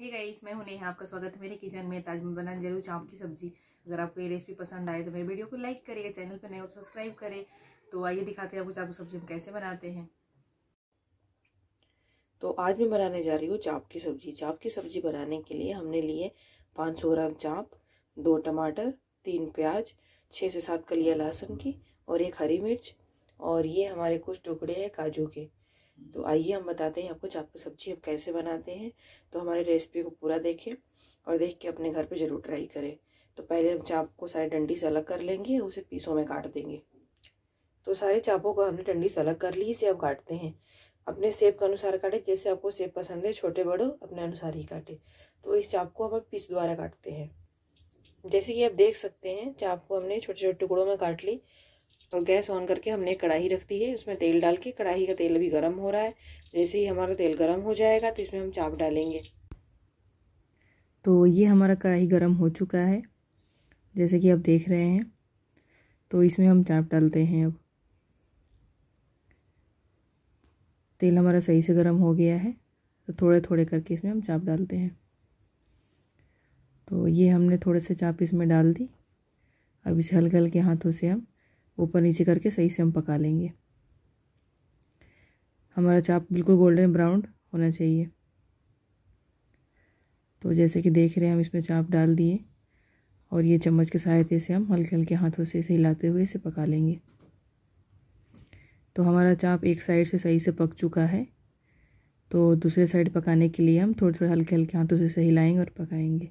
hey guys मैं हूं नेहा आपका स्वागत है मेरे किचन में ताज में बनाना जरूर चाँप की सब्जी अगर आपको ये रेसिपी पसंद आए तो मेरे वीडियो को लाइक करेगा चैनल पर नए हो तो सब्सक्राइब करें तो आइए दिखाते हैं आपको चाँप की सब्जी हम कैसे बनाते हैं तो आज मैं बनाने जा रही हूँ चाँप की सब्जी चाँप की सब्जी बनाने के लिए हमने लिए पाँच ग्राम चाँप दो टमाटर तीन प्याज छः से सात कलिया लहसुन की और एक हरी मिर्च और ये हमारे कुछ टुकड़े हैं काजू के तो आइए हम बताते हैं आपको चाप की सब्जी अब कैसे बनाते हैं तो हमारे रेसिपी को पूरा देखें और देख के अपने घर पे ज़रूर ट्राई करें तो पहले हम चाप को सारे डंडी से अलग कर लेंगे उसे पीसों में काट देंगे तो सारे चापों को हमने डंडी से अलग कर ली इसे आप काटते हैं अपने सेब के अनुसार काटें जैसे आपको सेब पसंद है छोटे बड़ों अपने अनुसार ही काटें तो इस चाप को हम पीस द्वारा काटते हैं जैसे कि आप देख सकते हैं चाप को हमने छोटे छोटे टुकड़ों में काट ली और तो गैस ऑन करके हमने कढ़ाई रख दी है उसमें तेल डाल के कढ़ाई का तेल अभी गर्म हो रहा है जैसे ही हमारा तेल गर्म हो जाएगा तो इसमें हम चाप डालेंगे तो ये हमारा कढ़ाई गर्म हो चुका है जैसे कि आप देख रहे हैं तो इसमें हम चाप डालते हैं अब तेल हमारा सही से गर्म हो गया है तो थोड़े थोड़े करके इसमें हम चाप डालते हैं तो ये हमने थोड़े से चाप इसमें डाल दी अब इसे हल्के हल्के हाथों से हम ऊपर नीचे करके सही से हम पका लेंगे हमारा चाप बिल्कुल गोल्डन ब्राउन होना चाहिए तो जैसे कि देख रहे हैं हम इसमें चाप डाल दिए और ये चम्मच के सहायता से हम हल्के हल्के हाथों से इसे हिलाते हुए इसे पका लेंगे तो हमारा चाप एक साइड से सही से पक चुका है तो दूसरे साइड पकाने के लिए हम थोड़े थोड़े हल्के हल्के हाथों से सही हिलाएँगे और पकाएँगे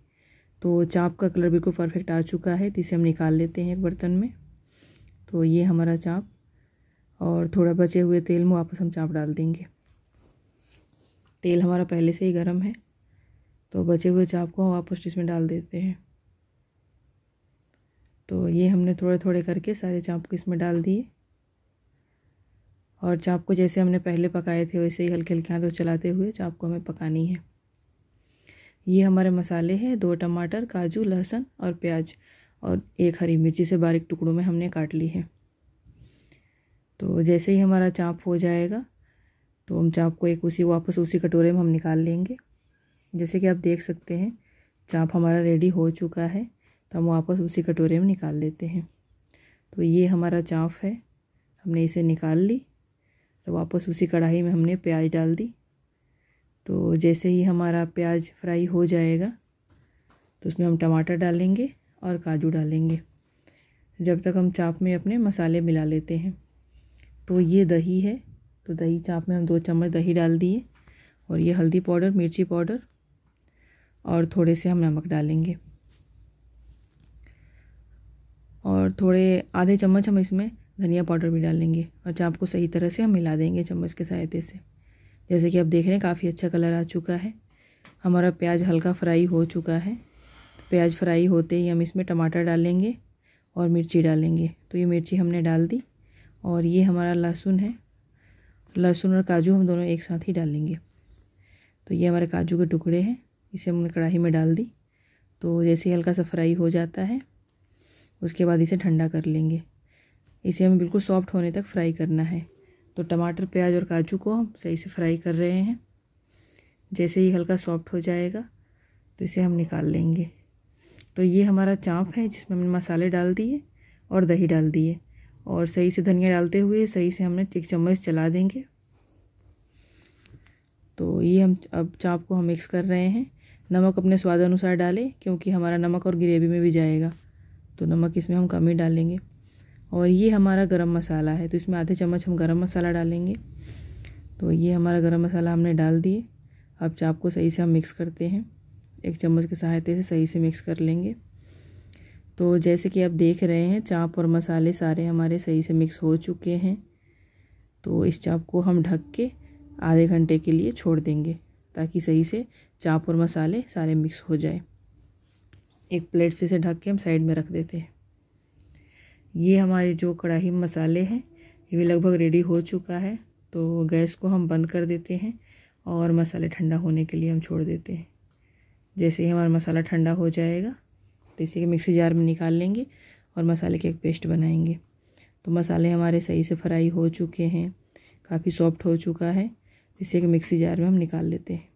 तो चाप का कलर बिल्कुल परफेक्ट आ चुका है तो इसे हम निकाल लेते हैं एक बर्तन में तो ये हमारा चाप और थोड़ा बचे हुए तेल में वापस हम चाप डाल देंगे तेल हमारा पहले से ही गर्म है तो बचे हुए चाप को हम वापस इसमें डाल देते हैं तो ये हमने थोड़े थोड़े करके सारे चाप को इसमें डाल दिए और चाप को जैसे हमने पहले पकाए थे वैसे ही हल्के हल्के हाथों तो चलाते हुए चाप को हमें पकानी है ये हमारे मसाले हैं दो टमाटर काजू लहसुन और प्याज और एक हरी मिर्ची से बारीक टुकड़ों में हमने काट ली है तो जैसे ही हमारा चाँप हो जाएगा तो हम चाँप को एक उसी वापस उसी कटोरे में हम निकाल लेंगे जैसे कि आप देख सकते हैं चाप हमारा रेडी हो चुका है तो हम वापस उसी कटोरे में निकाल लेते हैं तो ये हमारा चाँप है हमने इसे निकाल ली तो वापस उसी कढ़ाई में हमने प्याज डाल दी तो जैसे ही हमारा प्याज फ्राई हो जाएगा तो उसमें हम टमाटर डालेंगे और काजू डालेंगे जब तक हम चाप में अपने मसाले मिला लेते हैं तो ये दही है तो दही चाप में हम दो चम्मच दही डाल दिए और ये हल्दी पाउडर मिर्ची पाउडर और थोड़े से हम नमक डालेंगे और थोड़े आधे चम्मच हम इसमें धनिया पाउडर भी डालेंगे और चाप को सही तरह से हम मिला देंगे चम्मच के सहायते से जैसे कि आप देख रहे हैं काफ़ी अच्छा कलर आ चुका है हमारा प्याज हल्का फ्राई हो चुका है प्याज फ्राई होते ही हम इसमें टमाटर डालेंगे और मिर्ची डालेंगे तो ये मिर्ची हमने डाल दी और ये हमारा लहसुन है लहसुन और काजू हम दोनों एक साथ ही डालेंगे तो ये हमारे काजू के टुकड़े हैं इसे हमने कढ़ाई में डाल दी तो जैसे हल्का सा फ्राई हो जाता है उसके बाद इसे ठंडा कर लेंगे इसे हमें बिल्कुल सॉफ्ट होने तक फ्राई करना है तो टमाटर प्याज और काजू को हम सही से फ्राई कर रहे हैं जैसे ही हल्का सॉफ्ट हो जाएगा तो इसे हम निकाल लेंगे तो ये हमारा चाँप है जिसमें हमने मसाले डाल दिए और दही डाल दिए और सही से धनिया डालते हुए सही से हमने एक चम्मच चला देंगे तो ये हम अब चाप को हम मिक्स कर रहे हैं नमक अपने स्वाद अनुसार डालें क्योंकि हमारा नमक और ग्रेवी में भी जाएगा तो नमक इसमें हम कम ही डालेंगे और ये हमारा गरम मसाला है तो इसमें आधे चम्मच हम गरम मसाला डालेंगे तो ये हमारा गरम मसाला हमने डाल दिए अब चाप को सही से हम मिक्स करते हैं एक चम्मच की सहायता से सही से मिक्स कर लेंगे तो जैसे कि आप देख रहे हैं चाप और मसाले सारे हमारे सही से मिक्स हो चुके हैं तो इस चाप को हम ढक के आधे घंटे के लिए छोड़ देंगे ताकि सही से चाप और मसाले सारे मिक्स हो जाए एक प्लेट से इसे ढक के हम साइड में रख देते हैं ये हमारे जो कढ़ाई मसाले हैं ये भी लगभग रेडी हो चुका है तो गैस को हम बंद कर देते हैं और मसाले ठंडा होने के लिए हम छोड़ देते हैं जैसे ही हमारा मसाला ठंडा हो जाएगा तो इसी के मिक्सी जार में निकाल लेंगे और मसाले के एक पेस्ट बनाएंगे तो मसाले हमारे सही से फ्राई हो चुके हैं काफ़ी सॉफ्ट हो चुका है तो इसी के मिक्सी जार में हम निकाल लेते हैं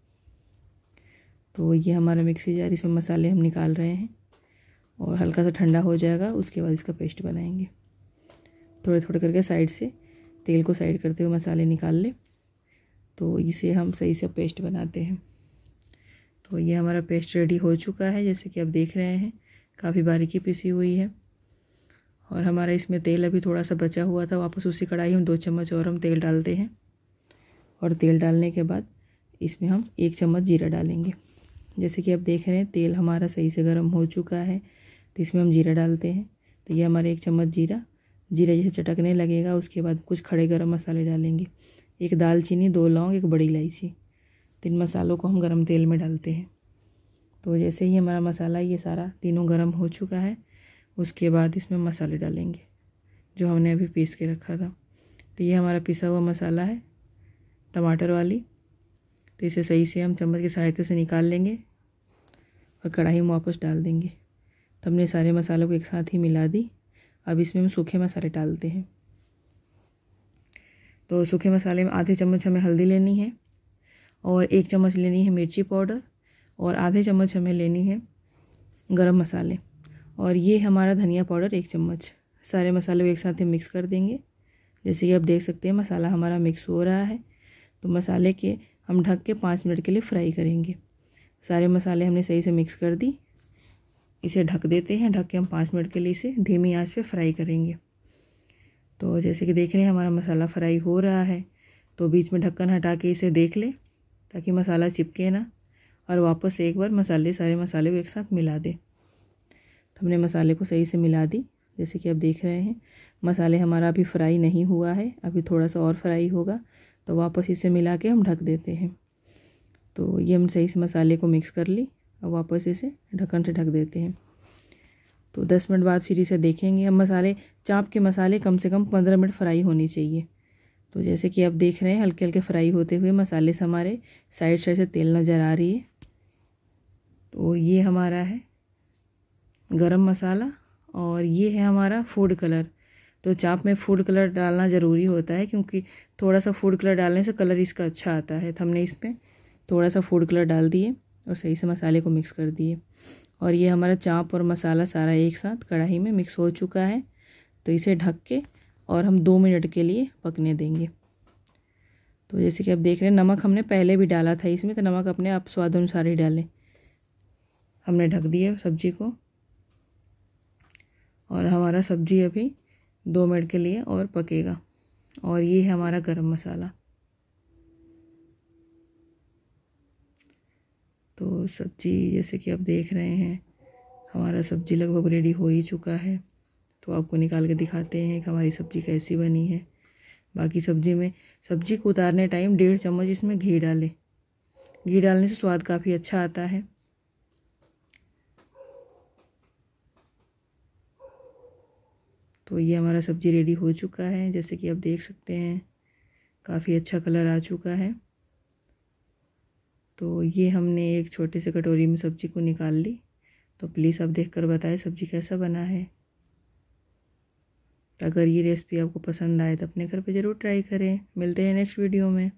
तो ये हमारा मिक्सी जार इसमें मसाले हम निकाल रहे हैं और हल्का सा ठंडा हो जाएगा उसके बाद इसका पेस्ट बनाएंगे थोड़े थोड़े करके साइड से तेल को साइड करते हुए मसाले निकाल ले तो इसे हम सही से पेस्ट बनाते हैं तो ये हमारा पेस्ट रेडी हो चुका है जैसे कि आप देख रहे हैं काफ़ी बारीकी पिसी हुई है और हमारा इसमें तेल अभी थोड़ा सा बचा हुआ था वापस उसी कढ़ाई हम दो चम्मच और हम तेल डालते हैं और तेल डालने के बाद इसमें हम एक चम्मच जीरा डालेंगे जैसे कि आप देख रहे हैं तेल हमारा सही से गर्म हो चुका है तो इसमें हम जीरा डालते हैं तो ये हमारा एक चम्मच जीरा जीरा जैसे चटकने लगेगा उसके बाद कुछ खड़े गर्म मसाले डालेंगे एक दालचीनी दो लौंग एक बड़ी इलायची तो इन मसालों को हम गरम तेल में डालते हैं तो जैसे ही हमारा मसाला ये सारा तीनों गरम हो चुका है उसके बाद इसमें मसाले डालेंगे जो हमने अभी पीस के रखा था तो ये हमारा पिसा हुआ मसाला है टमाटर वाली तो इसे सही से हम चम्मच की सहायता से निकाल लेंगे और कढ़ाई में वापस डाल देंगे तो हमने सारे मसालों को एक साथ ही मिला दी अब इसमें हम सूखे मसाले डालते हैं तो सूखे मसाले में आधे चम्मच हमें हल्दी लेनी है और एक चम्मच लेनी है मिर्ची पाउडर और आधे चम्मच हमें लेनी है गरम मसाले और ये हमारा धनिया पाउडर एक चम्मच सारे मसाले एक साथ ही मिक्स कर देंगे जैसे कि आप देख सकते हैं मसाला हमारा मिक्स हो रहा है तो मसाले के हम ढक के पाँच मिनट के लिए फ्राई करेंगे सारे मसाले हमने सही से मिक्स कर दी इसे ढक देते हैं ढक के हम पाँच मिनट के लिए इसे धीमी आंच पे फ्राई करेंगे तो जैसे कि देख रहे हैं हमारा मसाला फ्राई हो रहा है तो बीच में ढक्कन हटा के इसे देख लें ताकि मसाला चिपके ना और वापस एक बार मसाले सारे मसाले को एक साथ मिला दें तो हमने मसाले को सही से मिला दी जैसे कि आप देख रहे हैं मसाले हमारा अभी फ्राई नहीं हुआ है अभी थोड़ा सा और फ्राई होगा तो वापस इसे मिला के हम ढक देते हैं तो ये हम सही से मसाले को मिक्स कर ली और वापस इसे ढक्कन से ढक देते हैं तो दस मिनट बाद फिर इसे देखेंगे हम मसाले चाप के मसाले कम से कम पंद्रह मिनट फ्राई होनी चाहिए तो जैसे कि आप देख रहे हैं हल्के हल्के फ्राई होते हुए मसाले से हमारे साइड साइड से तेल नज़र आ रही है तो ये हमारा है गरम मसाला और ये है हमारा फूड कलर तो चाप में फूड कलर डालना ज़रूरी होता है क्योंकि थोड़ा सा फूड कलर डालने से कलर इसका अच्छा आता है तो हमने इसमें थोड़ा सा फूड कलर डाल दिए और सही से मसाले को मिक्स कर दिए और ये हमारा चाप और मसाला सारा एक साथ कढ़ाई में मिक्स हो चुका है तो इसे ढक के और हम दो मिनट के लिए पकने देंगे तो जैसे कि आप देख रहे हैं नमक हमने पहले भी डाला था इसमें तो नमक अपने आप स्वाद अनुसार ही डालें हमने ढक दिया सब्जी को और हमारा सब्जी अभी दो मिनट के लिए और पकेगा और ये है हमारा गरम मसाला तो सब्ज़ी जैसे कि आप देख रहे हैं हमारा सब्ज़ी लगभग रेडी हो ही चुका है तो आपको निकाल के दिखाते हैं कि हमारी सब्ज़ी कैसी बनी है बाकी सब्ज़ी में सब्ज़ी को उतारने टाइम डेढ़ चम्मच इसमें घी डालें घी डालने से स्वाद काफ़ी अच्छा आता है तो ये हमारा सब्ज़ी रेडी हो चुका है जैसे कि आप देख सकते हैं काफ़ी अच्छा कलर आ चुका है तो ये हमने एक छोटे से कटोरी में सब्ज़ी को निकाल ली तो प्लीज़ आप देख कर बताएं सब्ज़ी कैसा बना है तो अगर ये रेसिपी आपको पसंद आए तो अपने घर पे ज़रूर ट्राई करें मिलते हैं नेक्स्ट वीडियो में